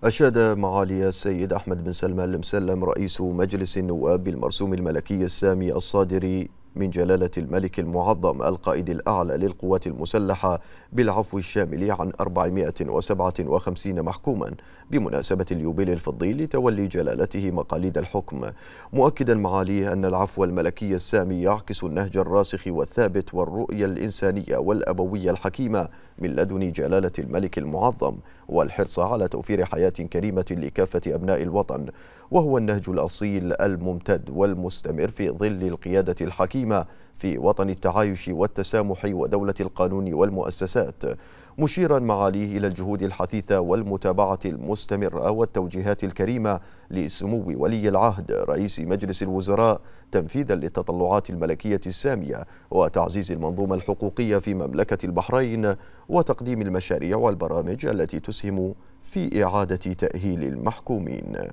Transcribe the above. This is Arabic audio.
أشاد معالي السيد أحمد بن سلمان المسلم رئيس مجلس النواب بالمرسوم الملكي السامي الصادر من جلالة الملك المعظم القائد الأعلى للقوات المسلحة بالعفو الشامل عن 457 محكوما بمناسبة اليوبيل الفضي لتولي جلالته مقاليد الحكم مؤكدا معاليه أن العفو الملكي السامي يعكس النهج الراسخ والثابت والرؤية الإنسانية والأبوية الحكيمة من لدن جلالة الملك المعظم والحرص على توفير حياة كريمة لكافة أبناء الوطن وهو النهج الأصيل الممتد والمستمر في ظل القيادة الحكيمة في وطن التعايش والتسامح ودولة القانون والمؤسسات مشيرا معاليه إلى الجهود الحثيثة والمتابعة المستمرة والتوجيهات الكريمة لسمو ولي العهد رئيس مجلس الوزراء تنفيذا للتطلعات الملكية السامية وتعزيز المنظومة الحقوقية في مملكة البحرين وتقديم المشاريع والبرامج التي تسهم في إعادة تأهيل المحكومين